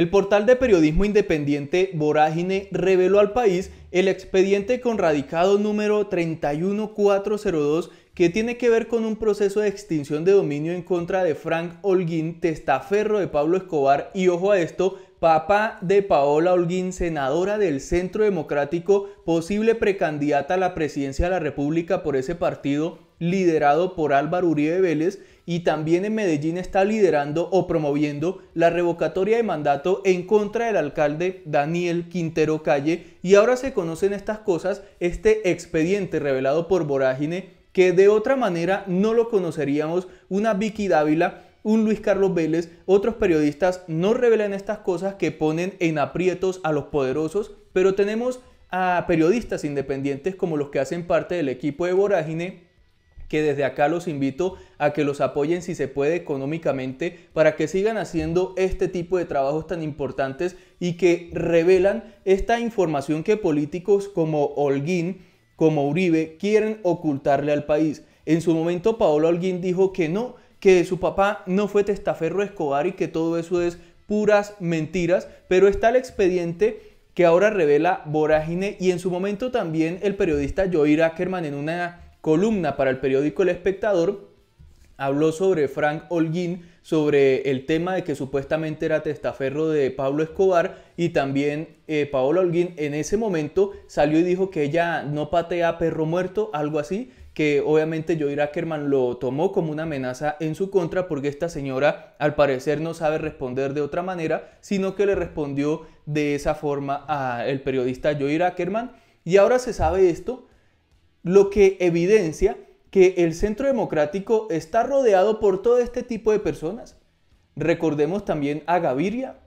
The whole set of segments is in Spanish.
El portal de periodismo independiente Vorágine reveló al país el expediente con radicado número 31402 que tiene que ver con un proceso de extinción de dominio en contra de Frank Holguín, testaferro de Pablo Escobar y ojo a esto, papá de Paola Holguín, senadora del Centro Democrático, posible precandidata a la presidencia de la República por ese partido liderado por Álvaro Uribe Vélez, y también en Medellín está liderando o promoviendo la revocatoria de mandato en contra del alcalde Daniel Quintero Calle. Y ahora se conocen estas cosas, este expediente revelado por Vorágine, que de otra manera no lo conoceríamos, una Vicky Dávila un Luis Carlos Vélez, otros periodistas no revelan estas cosas que ponen en aprietos a los poderosos, pero tenemos a periodistas independientes como los que hacen parte del equipo de Vorágine que desde acá los invito a que los apoyen si se puede económicamente para que sigan haciendo este tipo de trabajos tan importantes y que revelan esta información que políticos como Holguín, como Uribe, quieren ocultarle al país. En su momento Paolo Holguín dijo que no, que su papá no fue testaferro Escobar y que todo eso es puras mentiras, pero está el expediente que ahora revela Vorágine y en su momento también el periodista Joir Ackerman en una columna para el periódico El Espectador, habló sobre Frank Holguín, sobre el tema de que supuestamente era testaferro de Pablo Escobar y también eh, Paola Holguín en ese momento salió y dijo que ella no patea perro muerto, algo así, que obviamente Joir Ackerman lo tomó como una amenaza en su contra porque esta señora al parecer no sabe responder de otra manera, sino que le respondió de esa forma al periodista Joir Ackerman. Y ahora se sabe esto, lo que evidencia que el centro democrático está rodeado por todo este tipo de personas. Recordemos también a Gaviria,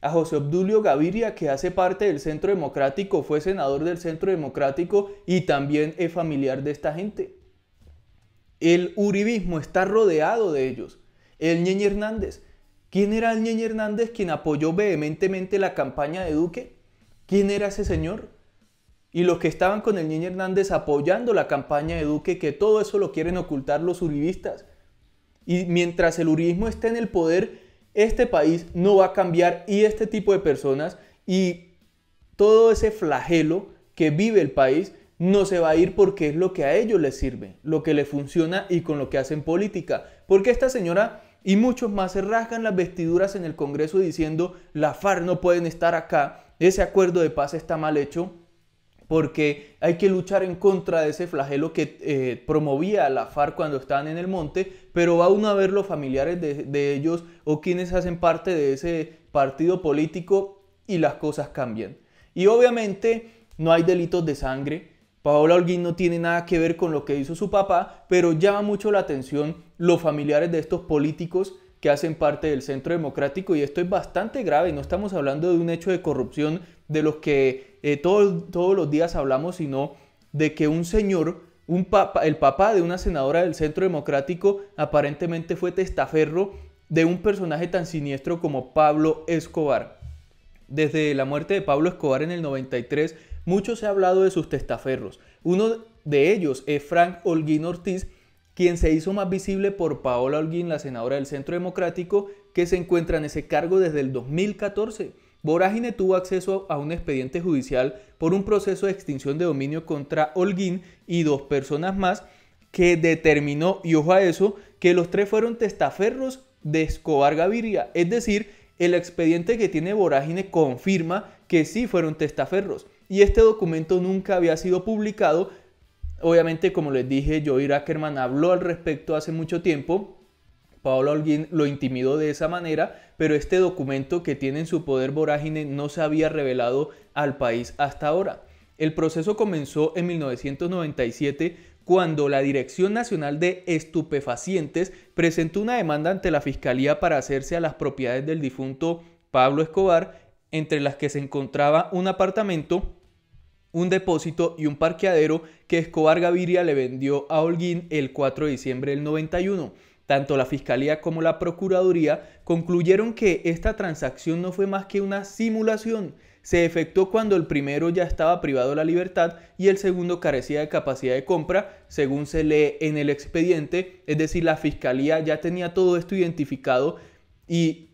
a José Obdulio Gaviria, que hace parte del centro democrático, fue senador del centro democrático y también es familiar de esta gente. El Uribismo está rodeado de ellos. El Ñeñe Hernández. ¿Quién era el Niño Hernández quien apoyó vehementemente la campaña de Duque? ¿Quién era ese señor? y los que estaban con el niño Hernández apoyando la campaña de Duque, que todo eso lo quieren ocultar los uribistas. Y mientras el uribismo esté en el poder, este país no va a cambiar y este tipo de personas y todo ese flagelo que vive el país no se va a ir porque es lo que a ellos les sirve, lo que les funciona y con lo que hacen política. Porque esta señora y muchos más se rasgan las vestiduras en el Congreso diciendo la FARC no pueden estar acá, ese acuerdo de paz está mal hecho porque hay que luchar en contra de ese flagelo que eh, promovía la FARC cuando estaban en el monte, pero va uno a ver los familiares de, de ellos o quienes hacen parte de ese partido político y las cosas cambian. Y obviamente no hay delitos de sangre, Paola Holguín no tiene nada que ver con lo que hizo su papá, pero llama mucho la atención los familiares de estos políticos que hacen parte del Centro Democrático y esto es bastante grave, no estamos hablando de un hecho de corrupción de los que eh, todos los días hablamos, sino de que un señor, un el papá de una senadora del Centro Democrático aparentemente fue testaferro de un personaje tan siniestro como Pablo Escobar. Desde la muerte de Pablo Escobar en el 93, mucho se ha hablado de sus testaferros. Uno de ellos es Frank Holguín Ortiz, quien se hizo más visible por Paola Holguín, la senadora del Centro Democrático, que se encuentra en ese cargo desde el 2014. Vorágine tuvo acceso a un expediente judicial por un proceso de extinción de dominio contra Holguín y dos personas más que determinó, y ojo a eso, que los tres fueron testaferros de Escobar Gaviria. Es decir, el expediente que tiene Vorágine confirma que sí fueron testaferros. Y este documento nunca había sido publicado Obviamente, como les dije, Joey Rackerman habló al respecto hace mucho tiempo. Pablo Alguín lo intimidó de esa manera, pero este documento que tiene en su poder Vorágine no se había revelado al país hasta ahora. El proceso comenzó en 1997 cuando la Dirección Nacional de Estupefacientes presentó una demanda ante la Fiscalía para hacerse a las propiedades del difunto Pablo Escobar, entre las que se encontraba un apartamento un depósito y un parqueadero que Escobar Gaviria le vendió a Holguín el 4 de diciembre del 91. Tanto la Fiscalía como la Procuraduría concluyeron que esta transacción no fue más que una simulación. Se efectuó cuando el primero ya estaba privado de la libertad y el segundo carecía de capacidad de compra, según se lee en el expediente, es decir, la Fiscalía ya tenía todo esto identificado y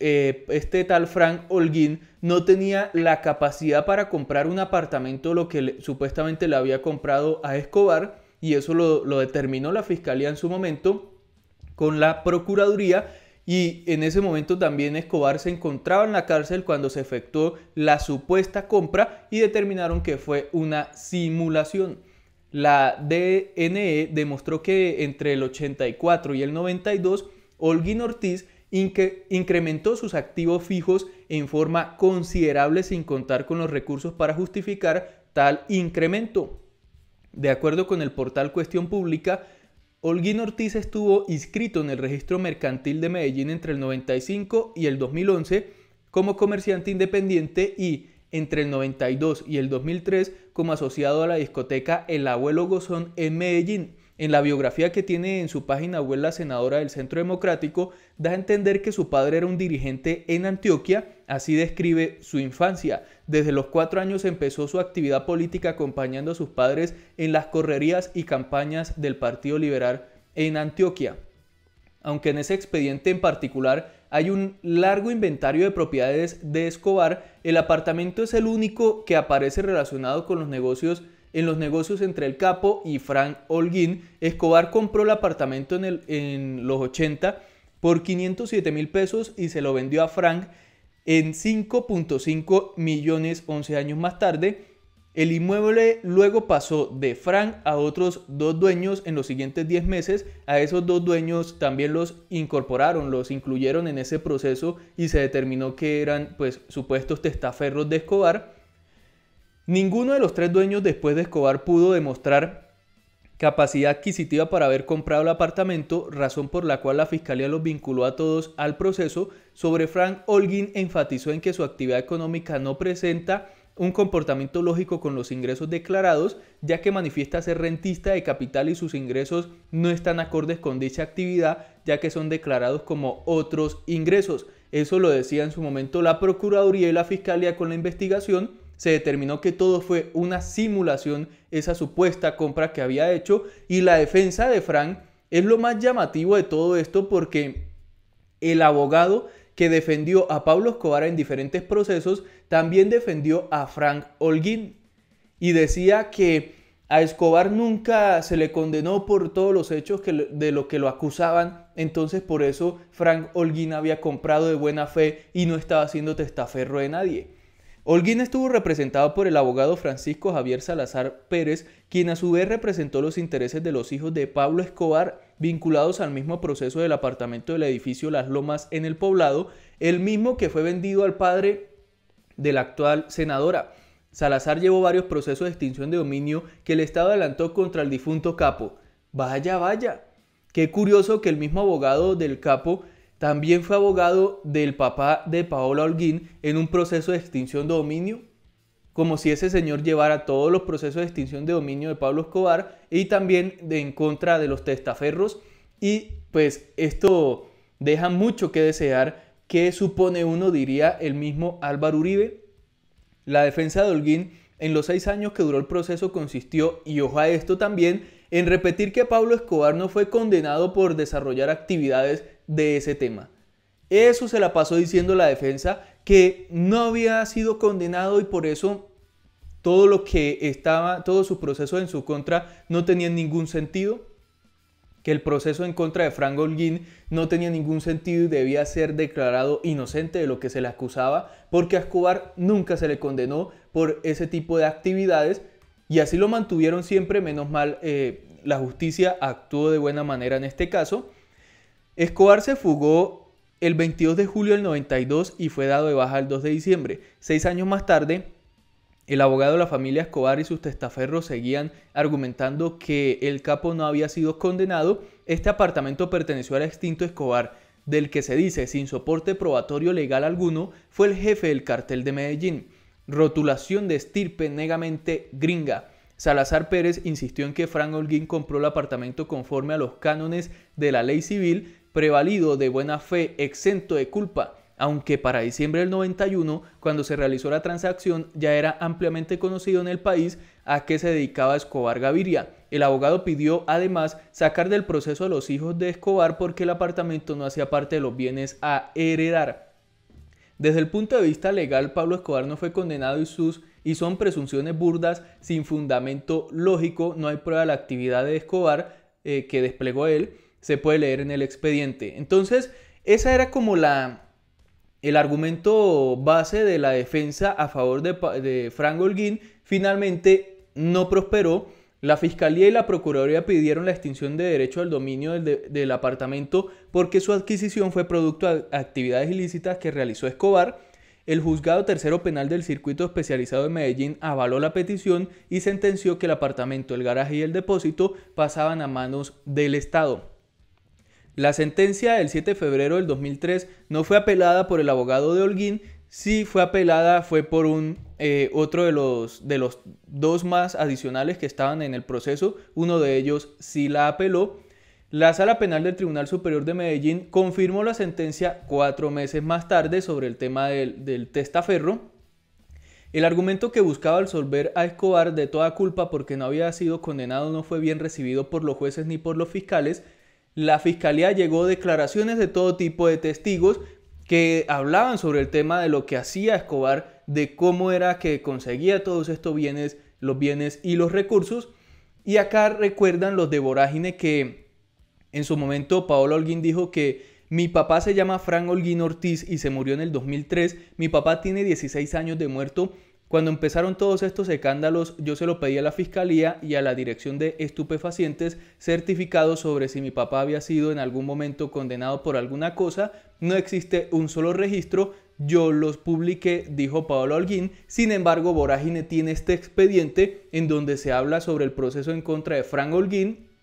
eh, este tal Frank Holguín no tenía la capacidad para comprar un apartamento, lo que supuestamente le había comprado a Escobar, y eso lo, lo determinó la fiscalía en su momento con la Procuraduría, y en ese momento también Escobar se encontraba en la cárcel cuando se efectuó la supuesta compra y determinaron que fue una simulación. La DNE demostró que entre el 84 y el 92, Holguín Ortiz incrementó sus activos fijos en forma considerable sin contar con los recursos para justificar tal incremento. De acuerdo con el portal Cuestión Pública, Holguín Ortiz estuvo inscrito en el registro mercantil de Medellín entre el 95 y el 2011 como comerciante independiente y entre el 92 y el 2003 como asociado a la discoteca El Abuelo Gozón en Medellín en la biografía que tiene en su página abuela senadora del Centro Democrático da a entender que su padre era un dirigente en Antioquia, así describe su infancia. Desde los cuatro años empezó su actividad política acompañando a sus padres en las correrías y campañas del Partido Liberal en Antioquia. Aunque en ese expediente en particular hay un largo inventario de propiedades de Escobar, el apartamento es el único que aparece relacionado con los negocios en los negocios entre el capo y Frank Holguín, Escobar compró el apartamento en, el, en los 80 por 507 mil pesos y se lo vendió a Frank en 5.5 millones 11 años más tarde. El inmueble luego pasó de Frank a otros dos dueños en los siguientes 10 meses. A esos dos dueños también los incorporaron, los incluyeron en ese proceso y se determinó que eran pues supuestos testaferros de Escobar. Ninguno de los tres dueños después de Escobar pudo demostrar capacidad adquisitiva para haber comprado el apartamento, razón por la cual la fiscalía los vinculó a todos al proceso. Sobre Frank Holguín enfatizó en que su actividad económica no presenta un comportamiento lógico con los ingresos declarados, ya que manifiesta ser rentista de capital y sus ingresos no están acordes con dicha actividad, ya que son declarados como otros ingresos. Eso lo decía en su momento la Procuraduría y la Fiscalía con la investigación se determinó que todo fue una simulación, esa supuesta compra que había hecho, y la defensa de Frank es lo más llamativo de todo esto porque el abogado que defendió a Pablo Escobar en diferentes procesos, también defendió a Frank Holguín y decía que a Escobar nunca se le condenó por todos los hechos de lo que lo acusaban, entonces por eso Frank Holguín había comprado de buena fe y no estaba haciendo testaferro de nadie. Holguín estuvo representado por el abogado Francisco Javier Salazar Pérez, quien a su vez representó los intereses de los hijos de Pablo Escobar vinculados al mismo proceso del apartamento del edificio Las Lomas en el poblado, el mismo que fue vendido al padre de la actual senadora. Salazar llevó varios procesos de extinción de dominio que el Estado adelantó contra el difunto Capo. Vaya, vaya. Qué curioso que el mismo abogado del Capo también fue abogado del papá de Paola Holguín en un proceso de extinción de dominio, como si ese señor llevara todos los procesos de extinción de dominio de Pablo Escobar y también de, en contra de los testaferros. Y pues esto deja mucho que desear, que supone uno, diría el mismo Álvaro Uribe. La defensa de Holguín en los seis años que duró el proceso consistió, y ojo a esto también, en repetir que Pablo Escobar no fue condenado por desarrollar actividades de ese tema. Eso se la pasó diciendo la defensa, que no había sido condenado y por eso todo lo que estaba, todo su proceso en su contra no tenía ningún sentido, que el proceso en contra de Frank Holguín no tenía ningún sentido y debía ser declarado inocente de lo que se le acusaba, porque a Escobar nunca se le condenó por ese tipo de actividades y así lo mantuvieron siempre, menos mal eh, la justicia actuó de buena manera en este caso. Escobar se fugó el 22 de julio del 92 y fue dado de baja el 2 de diciembre. Seis años más tarde, el abogado de la familia Escobar y sus testaferros seguían argumentando que el capo no había sido condenado. Este apartamento perteneció al extinto Escobar, del que se dice, sin soporte probatorio legal alguno, fue el jefe del cartel de Medellín. Rotulación de estirpe negamente gringa. Salazar Pérez insistió en que Frank Holguín compró el apartamento conforme a los cánones de la ley civil prevalido de buena fe, exento de culpa, aunque para diciembre del 91, cuando se realizó la transacción, ya era ampliamente conocido en el país a qué se dedicaba Escobar Gaviria. El abogado pidió además sacar del proceso a los hijos de Escobar porque el apartamento no hacía parte de los bienes a heredar. Desde el punto de vista legal, Pablo Escobar no fue condenado y sus y son presunciones burdas sin fundamento lógico, no hay prueba de la actividad de Escobar eh, que desplegó él se puede leer en el expediente. Entonces, esa era como la, el argumento base de la defensa a favor de, de Frank Holguín. Finalmente, no prosperó. La Fiscalía y la Procuraduría pidieron la extinción de derecho al dominio del, del, apartamento porque su adquisición fue producto de actividades ilícitas que realizó Escobar. El juzgado tercero penal del circuito especializado de Medellín avaló la petición y sentenció que el apartamento, el garaje y el depósito pasaban a manos del Estado. La sentencia del 7 de febrero del 2003 no fue apelada por el abogado de Holguín, sí fue apelada fue por un, eh, otro de los, de los dos más adicionales que estaban en el proceso, uno de ellos sí la apeló. La sala penal del Tribunal Superior de Medellín confirmó la sentencia cuatro meses más tarde sobre el tema del, del testaferro. El argumento que buscaba absolver a Escobar de toda culpa porque no había sido condenado no fue bien recibido por los jueces ni por los fiscales, la fiscalía llegó declaraciones de todo tipo de testigos que hablaban sobre el tema de lo que hacía Escobar, de cómo era que conseguía todos estos bienes, los bienes y los recursos. Y acá recuerdan los de Vorágine que en su momento Paola Holguín dijo que mi papá se llama Frank Holguín Ortiz y se murió en el 2003, mi papá tiene 16 años de muerto cuando empezaron todos estos escándalos, yo se lo pedí a la fiscalía y a la dirección de estupefacientes certificados sobre si mi papá había sido en algún momento condenado por alguna cosa. No existe un solo registro, yo los publiqué, dijo Paola Holguín. Sin embargo, Vorágine tiene este expediente en donde se habla sobre el proceso en contra de Frank Holguín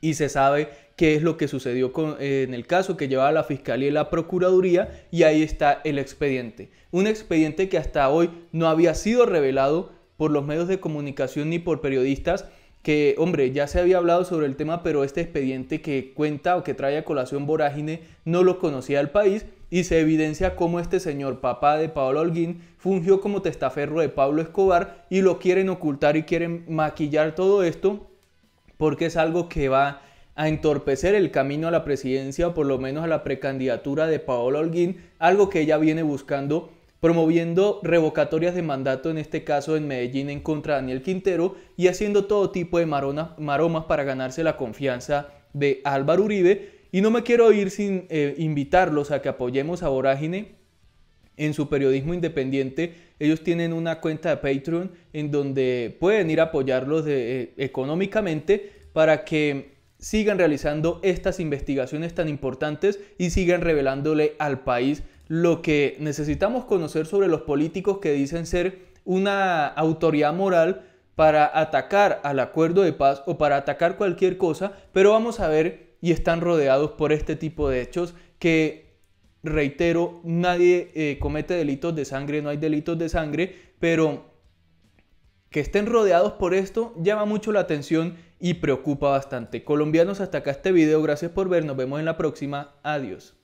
y se sabe qué es lo que sucedió eh, en el caso que llevaba la Fiscalía y la Procuraduría y ahí está el expediente. Un expediente que hasta hoy no había sido revelado por los medios de comunicación ni por periodistas que, hombre, ya se había hablado sobre el tema, pero este expediente que cuenta o que trae a colación Vorágine no lo conocía el país y se evidencia cómo este señor, papá de Pablo Holguín, fungió como testaferro de Pablo Escobar y lo quieren ocultar y quieren maquillar todo esto porque es algo que va a entorpecer el camino a la presidencia o por lo menos a la precandidatura de Paola Holguín, algo que ella viene buscando promoviendo revocatorias de mandato, en este caso en Medellín, en contra de Daniel Quintero y haciendo todo tipo de maromas para ganarse la confianza de Álvaro Uribe. Y no me quiero ir sin eh, invitarlos a que apoyemos a Vorágine en su periodismo independiente, ellos tienen una cuenta de Patreon en donde pueden ir a apoyarlos eh, económicamente para que sigan realizando estas investigaciones tan importantes y sigan revelándole al país lo que necesitamos conocer sobre los políticos que dicen ser una autoridad moral para atacar al acuerdo de paz o para atacar cualquier cosa, pero vamos a ver y están rodeados por este tipo de hechos que reitero, nadie eh, comete delitos de sangre, no hay delitos de sangre, pero que estén rodeados por esto llama mucho la atención y preocupa bastante. Colombianos, hasta acá este video, gracias por ver, nos vemos en la próxima, adiós.